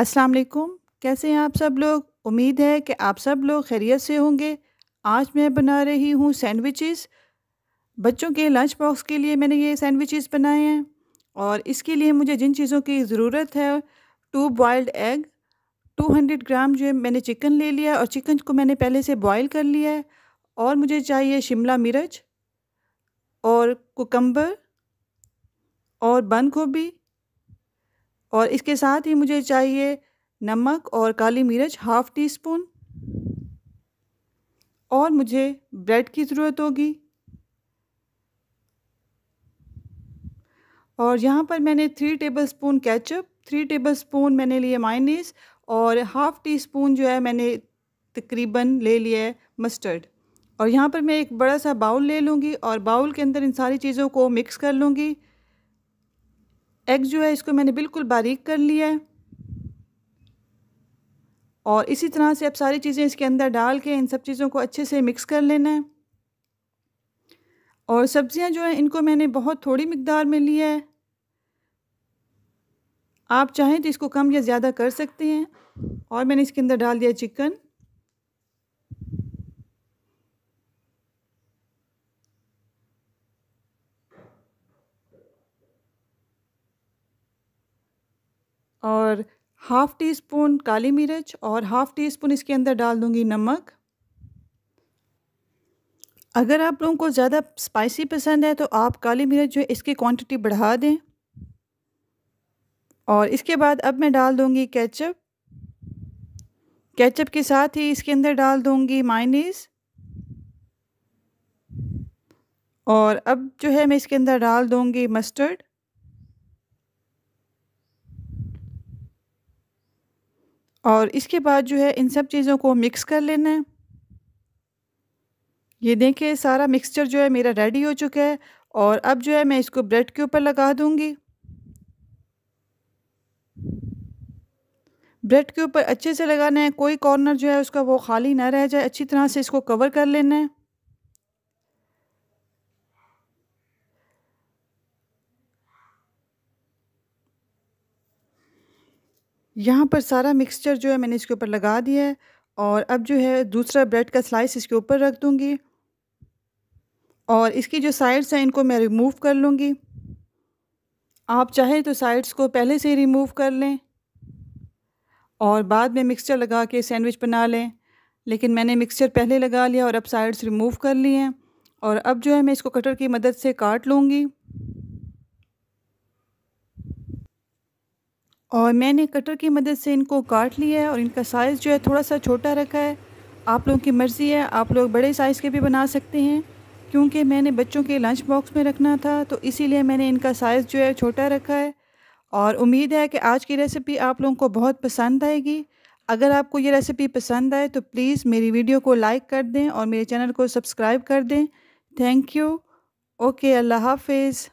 अस्सलाम वालेकुम कैसे हैं आप सब लोग उम्मीद है कि आप सब लोग खैरियत से होंगे आज मैं बना रही हूँ सैंडविचेस बच्चों के लंच बॉक्स के लिए मैंने ये सैंडविचेस बनाए हैं और इसके लिए मुझे जिन चीज़ों की ज़रूरत है टू बॉयल्ड एग 200 ग्राम जो है मैंने चिकन ले लिया और चिकन को मैंने पहले से बॉयल कर लिया है और मुझे चाहिए शिमला मिर्च और कुकम्बर और बंद गोभी और इसके साथ ही मुझे चाहिए नमक और काली मिर्च हाफ़ टी स्पून और मुझे ब्रेड की ज़रूरत होगी और यहाँ पर मैंने three tablespoon ketchup three tablespoon मैंने लिए माइनीस और हाफ़ टी स्पून जो है मैंने तकरीबन ले लिया है मस्टर्ड और यहाँ पर मैं एक बड़ा सा बाउल ले लूँगी और बाउल के अंदर इन सारी चीज़ों को मिक्स कर लूँगी एग जो है इसको मैंने बिल्कुल बारीक कर लिया है और इसी तरह से अब सारी चीज़ें इसके अंदर डाल के इन सब चीज़ों को अच्छे से मिक्स कर लेना है और सब्ज़ियां जो हैं इनको मैंने बहुत थोड़ी मकदार में लिया है आप चाहें तो इसको कम या ज़्यादा कर सकते हैं और मैंने इसके अंदर डाल दिया चिकन और हाफ़ टी स्पून काली मिर्च और हाफ़ टी स्पून इसके अंदर डाल दूँगी नमक अगर आप लोगों को ज़्यादा स्पाइसी पसंद है तो आप काली मिर्च जो है इसकी क्वांटिटी बढ़ा दें और इसके बाद अब मैं डाल दूँगी केचप केचप के साथ ही इसके अंदर डाल दूँगी माइनीस और अब जो है मैं इसके अंदर डाल दूँगी मस्टर्ड और इसके बाद जो है इन सब चीज़ों को मिक्स कर लेना है ये देखें सारा मिक्सचर जो है मेरा रेडी हो चुका है और अब जो है मैं इसको ब्रेड के ऊपर लगा दूँगी ब्रेड के ऊपर अच्छे से लगाना है कोई कॉर्नर जो है उसका वो खाली ना रह जाए अच्छी तरह से इसको कवर कर लेना है यहाँ पर सारा मिक्सचर जो है मैंने इसके ऊपर लगा दिया है और अब जो है दूसरा ब्रेड का स्लाइस इसके ऊपर रख दूँगी और इसकी जो साइड्स हैं इनको मैं रिमूव कर लूँगी आप चाहें तो साइड्स को पहले से ही रिमूव कर लें और बाद में मिक्सचर लगा के सैंडविच बना लें लेकिन मैंने मिक्सचर पहले लगा लिया और अब साइड्स रिमूव कर लिए हैं और अब जो है मैं इसको कटर की मदद से काट लूँगी और मैंने कटर की मदद से इनको काट लिया है और इनका साइज़ जो है थोड़ा सा छोटा रखा है आप लोगों की मर्ज़ी है आप लोग बड़े साइज़ के भी बना सकते हैं क्योंकि मैंने बच्चों के लंच बॉक्स में रखना था तो इसीलिए मैंने इनका साइज़ जो है छोटा रखा है और उम्मीद है कि आज की रेसिपी आप लोगों को बहुत पसंद आएगी अगर आपको ये रेसिपी पसंद आए तो प्लीज़ मेरी वीडियो को लाइक कर दें और मेरे चैनल को सब्सक्राइब कर दें थैंक यू ओके अल्लाह हाफिज़